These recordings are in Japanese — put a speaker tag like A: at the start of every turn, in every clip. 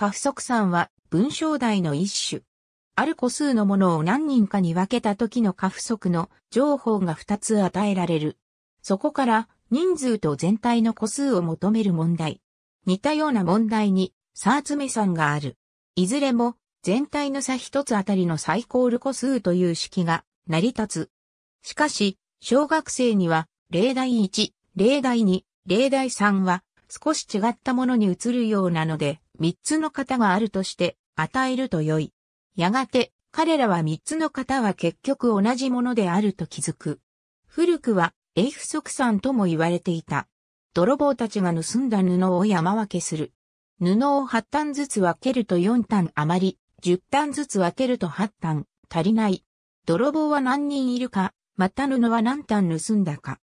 A: 過不足算は文章題の一種。ある個数のものを何人かに分けた時の過不足の情報が2つ与えられる。そこから人数と全体の個数を求める問題。似たような問題に3つ目算がある。いずれも全体の差1つあたりのサイコール個数という式が成り立つ。しかし、小学生には例題1、例題2、例題3は少し違ったものに移るようなので、三つの型があるとして与えると良い。やがて彼らは三つの型は結局同じものであると気づく。古くは英不足産とも言われていた。泥棒たちが盗んだ布を山分けする。布を八単ずつ分けると四単余り、十0単ずつ分けると八単足りない。泥棒は何人いるか、また布は何単盗んだか。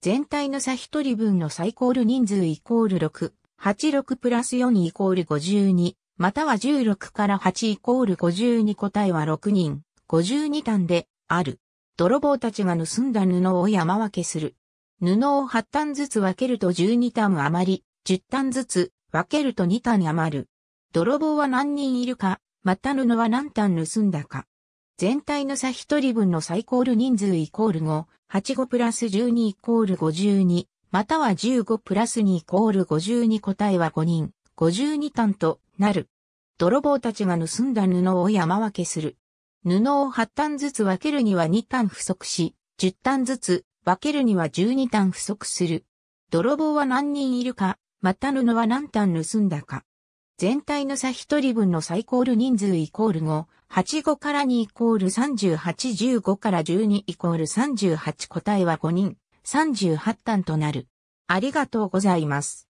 A: 全体の差一人分のサイコール人数イコール6。86プラス4イコール52、または16から8イコール52答えは6人、52単で、ある。泥棒たちが盗んだ布を山分けする。布を8単ずつ分けると12単余り、10単ずつ分けると2単余る。泥棒は何人いるか、また布は何単盗んだか。全体の差1人分の最イコール人数イコール5、85プラス12イコール52、または15プラス2イコール52答えは5人、52単となる。泥棒たちが盗んだ布を山分けする。布を8単ずつ分けるには2単不足し、10単ずつ分けるには12単不足する。泥棒は何人いるか、また布は何単盗んだか。全体の差1人分の最イコール人数イコール5、85から2イコール38、15から12イコール38答えは5人。38巻となる。ありがとうございます。